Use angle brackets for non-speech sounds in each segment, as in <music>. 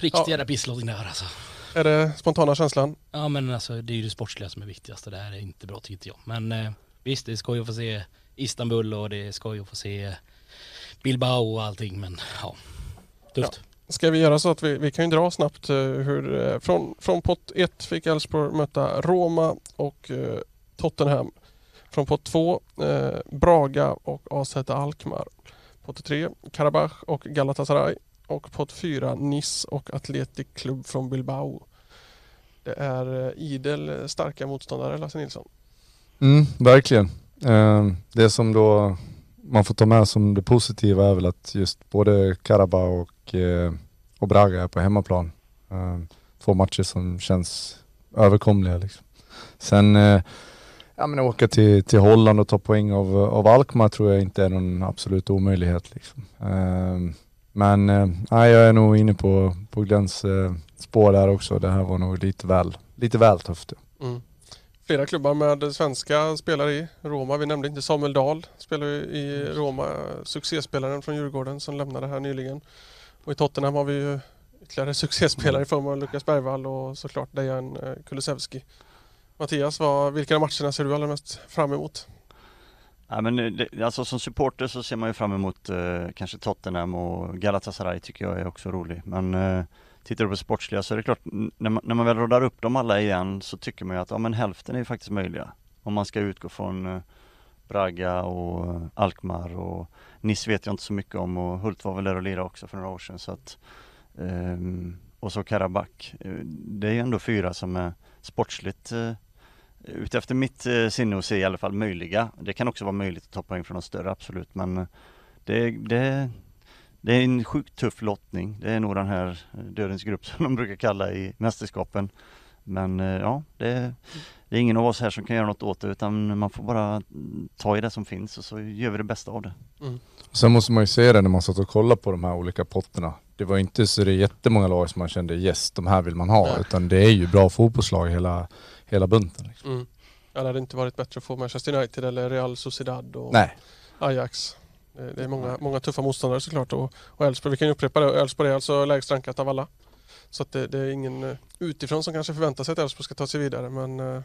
Riktig ja. jävla pisslåtning där alltså. Är det spontana känslan? Ja men alltså det är ju det sportsliga som är viktigast. Det här är inte bra tycker jag. Men eh, visst det är skoj att få se Istanbul och det är skoj att få se Bilbao och allting men ja, tufft. Ja. Ska vi göra så att vi, vi kan dra snabbt eh, hur, eh, från, från pott 1 fick Elfsborg möta Roma och eh, Tottenham. Från pott 2 eh, Braga och AZ Alkmaar. Pott 3 Karabach och Galatasaray och podd 4 Nice och Athletic Club från Bilbao. Det är eh, idel starka motståndare Lasse Nilsson. Mm, verkligen. Eh, det som då man får ta med som det positiva är väl att just både Karaba och, eh, och Braga är på hemmaplan. Två matcher som känns överkomliga liksom. Sen ja, men åka till, till Holland och ta poäng av, av Alkmaar tror jag inte är någon absolut omöjlighet. Liksom. Men eh, jag är nog inne på, på Glens eh, spår där också. Det här var nog lite väl, lite väl tufft. Mm. Flera klubbar med svenska spelare i Roma. Vi nämnde inte Samuel Dahl, spelar i mm. Roma. Succéspelaren från Djurgården som lämnade här nyligen. Och i Tottenham har vi ju ytterligare <laughs> succéspelare i form av Lukas Bergvall och såklart Dejan eh, Kulusevski. Mattias, vad, vilka av matcherna ser du allra mest fram emot? Ja, men eh, det, alltså som supporter så ser man ju fram emot eh, kanske Tottenham och Galatasaray tycker jag är också rolig. Men eh, tittar du på sportsliga så är det klart, när man, när man väl roddar upp dem alla igen så tycker man ju att ja, men hälften är ju faktiskt möjliga. Om man ska utgå från eh, Braga och eh, Alkmaar och Nice vet jag inte så mycket om och Hult var väl där och lirade också för några år sedan. Så att, eh, och så Karabak. Eh, det är ju ändå fyra som är sportsligt utefter mitt eh, sinne och se i alla fall möjliga. Det kan också vara möjligt att ta poäng från de större, absolut, men eh, det, det, det är en sjukt tuff lottning. Det är nog den här eh, dödens grupp <laughs> som de brukar kalla i mästerskapen. Men ja, det, det är ingen av oss här som kan göra något åt det utan man får bara ta i det som finns och så gör vi det bästa av det. Mm. Sen måste man ju se det när man satt och kollade på de här olika potterna det var inte så det är jättemånga lag som man kände yes, de här vill man ha. Nej. Utan det är ju bra fotbollslag hela, hela bunten. Liksom. Mm. Ja, det hade inte varit bättre att få Manchester United eller Real Sociedad och Nej. Ajax. Det är många, många tuffa motståndare såklart och, och Elfsborg, vi kan ju upprepa det, Elfsborg är alltså lägst rankat av alla. Så att det, det, är ingen eh, utifrån som kanske förväntar sig att Elfsborg ska ta sig vidare men eh,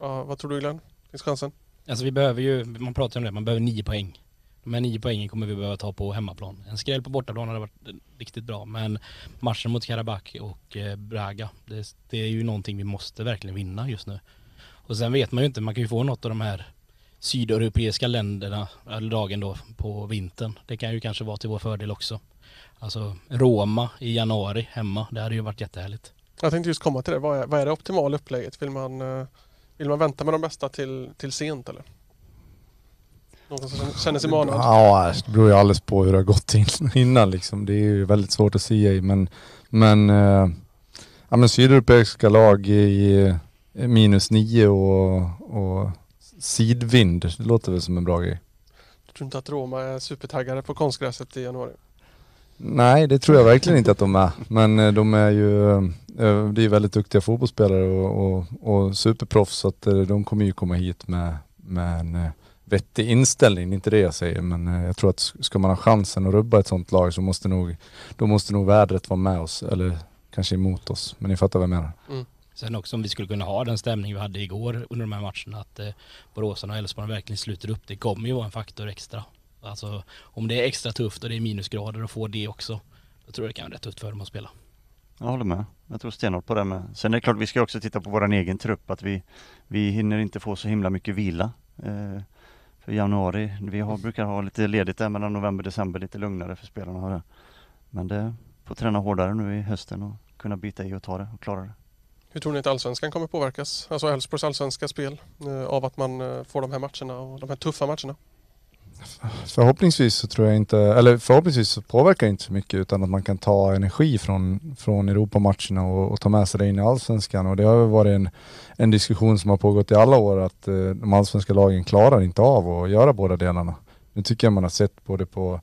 ja, vad tror du Glenn? Finns chansen? Alltså vi behöver ju, man pratar om det, man behöver nio poäng. Men nio poäng kommer vi behöva ta på hemmaplan. En skräll på bortaplan hade varit riktigt bra men matchen mot Karabach och eh, Braga, det, det, är ju någonting vi måste verkligen vinna just nu. Och sen vet man ju inte, man kan ju få något av de här sydeuropeiska länderna, eller dagen då, på vintern. Det kan ju kanske vara till vår fördel också. Alltså Roma i januari hemma, det hade ju varit jättehärligt. Jag tänkte just komma till det, vad är, vad är det optimala upplägget? Vill man, eh, vill man vänta med de bästa till, till sent eller? Någon som känner sig manad? Ja, det beror ju alldeles på hur det har gått <laughs> innan liksom. Det är ju väldigt svårt att säga men... Men... Eh, ja men sydeuropeiska lag i minus nio och, och sidvind. Det låter väl som en bra grej. Du tror inte att Roma är supertaggade på konstgräset i januari? Nej, det tror jag verkligen inte att de är. Men eh, de är ju eh, de är väldigt duktiga fotbollsspelare och, och, och superproffs så att de kommer ju komma hit med, med en vettig inställning, det är inte det jag säger, men eh, jag tror att ska man ha chansen att rubba ett sånt lag så måste nog, då måste nog vädret vara med oss, eller kanske emot oss. Men ni fattar vad jag menar. Mm. Sen också om vi skulle kunna ha den stämning vi hade igår under de här matcherna, att eh, Boråsarna och Elfsborg verkligen sluter upp, det kommer ju vara en faktor extra. Alltså om det är extra tufft och det är minusgrader och få det också, då tror jag det kan vara rätt tufft för dem att spela. Jag håller med. Jag tror stenhårt på det med. Sen är det klart, vi ska också titta på vår egen trupp, att vi, vi hinner inte få så himla mycket vila. Eh, för januari. Vi har, brukar ha lite ledigt där mellan november och december, lite lugnare för spelarna. Har det. Men det får träna hårdare nu i hösten och kunna bita i och ta det och klara det. Hur tror ni att allsvenskan kommer påverkas? Alltså Elfsborgs allsvenska spel eh, av att man eh, får de här matcherna och de här tuffa matcherna? förhoppningsvis så tror jag inte, eller förhoppningsvis så påverkar det inte så mycket utan att man kan ta energi från, från Europamatcherna och, och ta med sig det in i Allsvenskan och det har varit en, en diskussion som har pågått i alla år att eh, de allsvenska lagen klarar inte av att göra båda delarna. Nu tycker jag man har sett både på,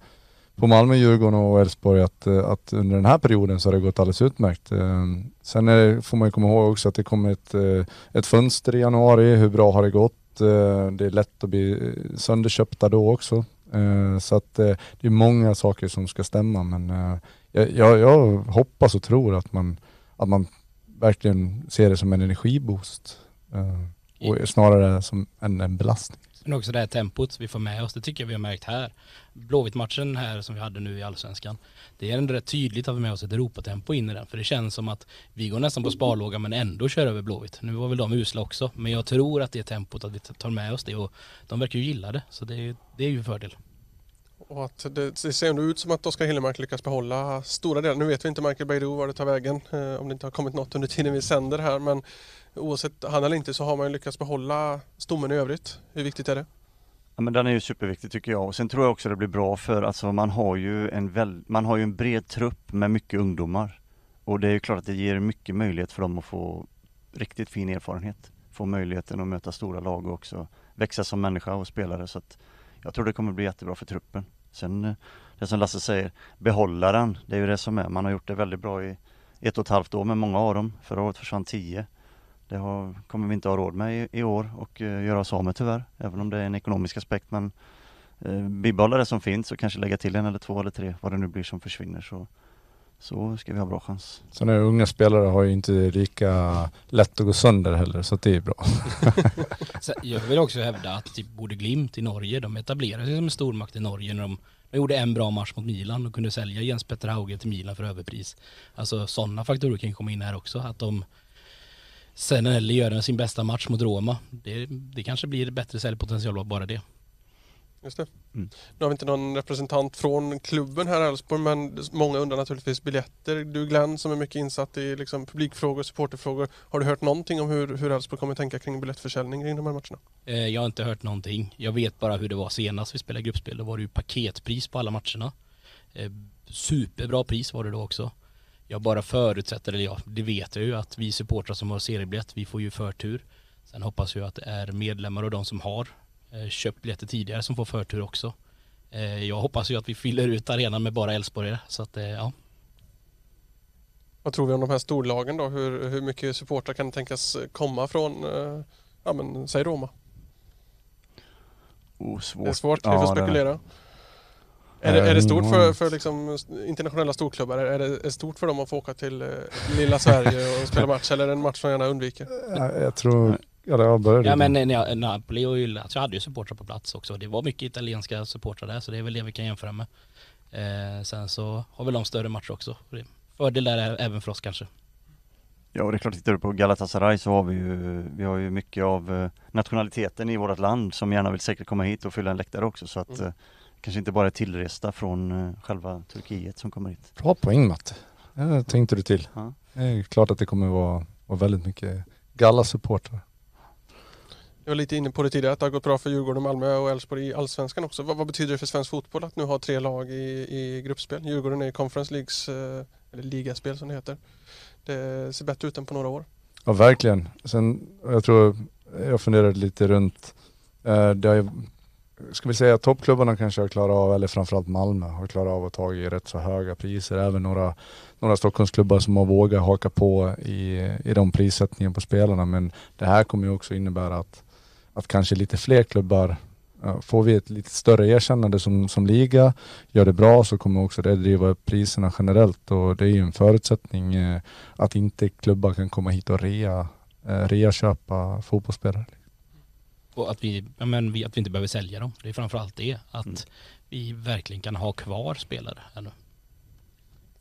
på Malmö, Djurgården och Elfsborg att, eh, att under den här perioden så har det gått alldeles utmärkt. Eh, sen det, får man ju komma ihåg också att det kommer ett, eh, ett fönster i januari, hur bra har det gått? Eh, det är lätt att bli sönderköpta då också. Eh, så att eh, det är många saker som ska stämma men jag, jag, jag hoppas och tror att man, att man verkligen ser det som en energiboost. Och snarare som en, en belastning. Men också det här tempot vi får med oss, det tycker jag vi har märkt här. Blåvitt-matchen här som vi hade nu i Allsvenskan, det är ändå rätt tydligt att vi har med oss ett Europatempo in i den. För det känns som att vi går nästan på sparlåga men ändå kör över Blåvitt. Nu var väl de usla också, men jag tror att det tempot, att vi tar med oss det och de verkar ju gilla det. Så det är, det är ju en fördel. Och att det, det ser ändå ut som att Oskar Hillemark lyckas behålla stora delar. Nu vet vi inte Michael Beirou var det tar vägen, eh, om det inte har kommit något under tiden vi sänder här. Men oavsett han eller inte så har man lyckats behålla stommen i övrigt. Hur viktigt är det? Ja, men den är ju superviktig tycker jag och sen tror jag också det blir bra för alltså, man, har ju en väl, man har ju en bred trupp med mycket ungdomar och det är ju klart att det ger mycket möjlighet för dem att få riktigt fin erfarenhet. Få möjligheten att möta stora lag och också växa som människa och spelare så att jag tror det kommer bli jättebra för truppen. Sen eh, det som Lasse säger, behålla den, det är ju det som är. Man har gjort det väldigt bra i ett och ett halvt år med många av dem. Förra året försvann tio. Det har, kommer vi inte ha råd med i, i år och eh, göra oss av med tyvärr, även om det är en ekonomisk aspekt. Men eh, bibehålla det som finns och kanske lägga till en eller två eller tre, vad det nu blir som försvinner, så, så ska vi ha bra chans. Så nu unga spelare har ju inte lika lätt att gå sönder heller, så det är bra. <laughs> jag vill också hävda att typ både Glimt i Norge, de etablerade sig som en stormakt i Norge när de de gjorde en bra match mot Milan och kunde sälja Jens Petter Hauge till Milan för överpris. Alltså sådana faktorer kan komma in här också. Att de Sen eller gör sin bästa match mot Roma. Det, det kanske blir bättre säljpotential bara det. Just det. Mm. Nu har vi inte någon representant från klubben här i Elfsborg men många undrar naturligtvis biljetter. Du Glenn som är mycket insatt i liksom publikfrågor supporterfrågor. Har du hört någonting om hur, Elfsborg kommer tänka kring biljettförsäljning kring de här matcherna? Eh, jag har inte hört någonting. Jag vet bara hur det var senast vi spelade gruppspel. Då var det ju paketpris på alla matcherna. Eh, superbra pris var det då också. Jag bara förutsätter, eller ja, det vet jag ju att vi supportrar som har seriebiljett, vi får ju förtur. Sen hoppas jag att det är medlemmar och de som har eh, köpt biljetter tidigare som får förtur också. Eh, jag hoppas ju att vi fyller ut arenan med bara Elfsborgare så att eh, ja. Vad tror vi om de här storlagen då? Hur, hur mycket supportrar kan tänkas komma från, ja men säg Roma? Oh, svårt. Det är svårt, vi får spekulera. Det... Är det, är det stort för, ehm, för liksom internationella storklubbar? Är det, är stort för dem att få åka till eh, lilla Sverige och spela match? Eller är det en match som gärna undviker? Jag, tror... Ja, det har började Ja, men när eh, Napoli och Julla, alltså, jag hade ju supportrar på plats också. Det var mycket italienska supportrar där, så det är väl det vi kan jämföra med. Eh, sen så har väl de större matcher också. Fördel där även för oss kanske. Ja, och det är klart, tittar du på Galatasaray så har vi ju, vi har ju mycket av eh, nationaliteten i vårt land som gärna vill säkert komma hit och fylla en läktare också. Så att mm kanske inte bara är tillresta från eh, själva Turkiet som kommer hit. Bra poäng Matte. Det tänkte du till. Ja. Det är klart att det kommer vara, vara väldigt mycket Galla-supportrar. Jag var lite inne på det tidigare att det har gått bra för Djurgården, Malmö och Elfsborg i Allsvenskan också. Vad, vad, betyder det för svensk fotboll att nu ha tre lag i, i gruppspel? Djurgården är i Conference Leagues, eh, eller ligaspel som det heter. Det ser bättre ut än på några år. Ja, verkligen. Sen, jag tror, jag funderade lite runt, eh, det har ju ska vi säga toppklubbarna kanske har klarat av, eller framförallt Malmö, har klarat av att ta i rätt så höga priser. Även några, några Stockholmsklubbar som har vågat haka på i, i de prissättningen på spelarna. Men det här kommer ju också innebära att, att kanske lite fler klubbar Får vi ett lite större erkännande som, som liga, gör det bra så kommer också det driva upp priserna generellt och det är ju en förutsättning eh, att inte klubbar kan komma hit och rea, eh, rea köpa fotbollsspelare och att vi, ja, men vi, att vi inte behöver sälja dem. Det är framförallt det, att mm. vi verkligen kan ha kvar spelare ännu.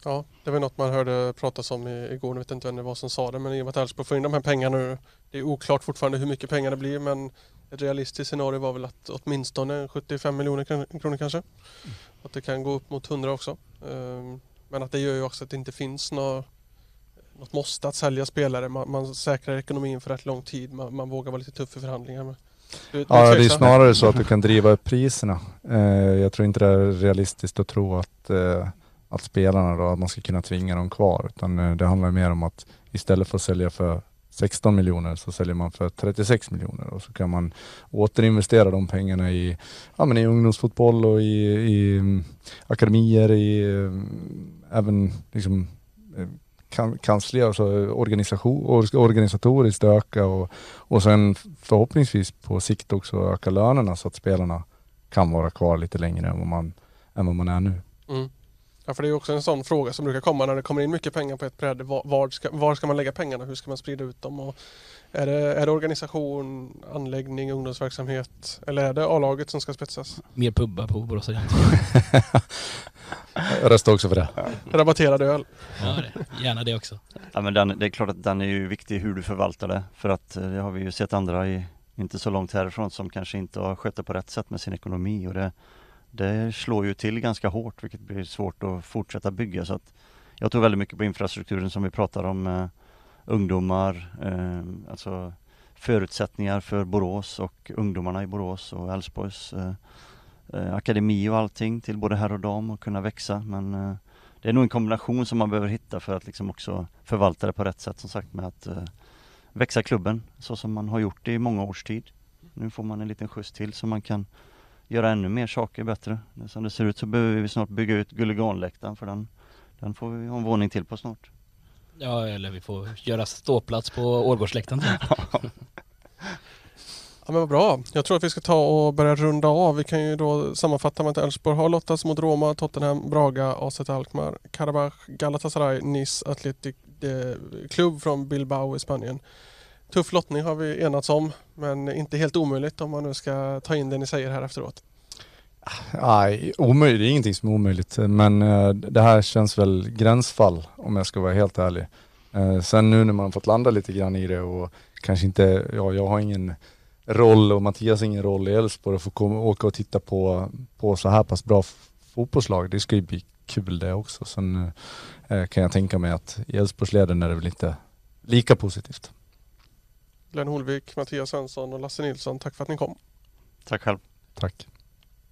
Ja, det var något man hörde pratas om igår, jag vet inte vem det var som sa det, men i och med att Elfsborg får in de här pengarna nu, det är oklart fortfarande hur mycket pengar det blir, men ett realistiskt scenario var väl att åtminstone 75 miljoner kronor kanske. Mm. Att det kan gå upp mot 100 också. Ehm, men att det gör ju också att det inte finns något, något måste att sälja spelare. Man, man säkrar ekonomin för rätt lång tid. Man, man vågar vara lite tuff i förhandlingar ja, det är snarare så att du <laughs> kan driva upp priserna. Eh, jag tror inte det är realistiskt att tro att, eh, att spelarna då, att man ska kunna tvinga dem kvar, utan eh, det handlar mer om att istället för att sälja för 16 miljoner så säljer man för 36 miljoner och så kan man återinvestera de pengarna i, ja, men i ungdomsfotboll och i, i mm, akademier, i mm, även liksom eh, kan, kansliga, alltså organisation, organisatoriskt öka och, och sen förhoppningsvis på sikt också öka lönerna så att spelarna kan vara kvar lite längre än vad man, än vad man är nu. Mm. Ja, för det är också en sån fråga som brukar komma när det kommer in mycket pengar på ett bräde. Var, ska, var ska man lägga pengarna? Hur ska man sprida ut dem? Och är, det, är det organisation, anläggning, ungdomsverksamhet eller är det A-laget som ska spetsas? Mer pubbar på Borås <laughs> Jag röstar också för det. Rabatterad öl. Ja, det. gärna det också. Ja, men den, det är klart att den är ju viktig hur du förvaltar det. För att eh, det har vi ju sett andra i, inte så långt härifrån som kanske inte har skött det på rätt sätt med sin ekonomi. Och det, det slår ju till ganska hårt vilket blir svårt att fortsätta bygga. Så att jag tror väldigt mycket på infrastrukturen som vi pratar om. Eh, ungdomar, eh, alltså förutsättningar för Borås och ungdomarna i Borås och Älvsborgs eh, eh akademi och allting till både herr och dam och kunna växa. Men eh, det är nog en kombination som man behöver hitta för att liksom också förvalta det på rätt sätt som sagt med att eh, växa klubben så som man har gjort det i många års tid. Nu får man en liten skjuts till så man kan göra ännu mer saker bättre. Som det ser ut så behöver vi snart bygga ut Gulliganläktaren för den, den får vi ha en våning till på snart. Ja, eller vi får göra ståplats på Årgårdsläktaren. <laughs> Ja men vad bra. Jag tror att vi ska ta och börja runda av. Vi kan ju då sammanfatta med att Elfsborg har lottats mot Roma, Tottenham, Braga, AZ Alkmaar, Karabach, Galatasaray, Nice, Atletic eh, Klubb från Bilbao i Spanien, tuff lottning har vi enats om, men inte helt omöjligt om man nu ska ta in det ni säger här efteråt. Nej, omöjligt, det är ingenting som är omöjligt, men eh, det här känns väl gränsfall om jag ska vara helt ärlig. Eh, sen nu när man fått landa lite grann i det och kanske inte, ja jag har ingen roll och Mattias har ingen roll i Elfsborg att få komma, åka och titta på, på så här pass bra fotbollslag, det ska ju bli kul det också. Sen eh, kan jag tänka mig att i Elfsborgsleden är det väl inte lika positivt. Glenn Holvik, Mattias Svensson och Lasse Nilsson. Tack för att ni kom. Tack själv. Tack.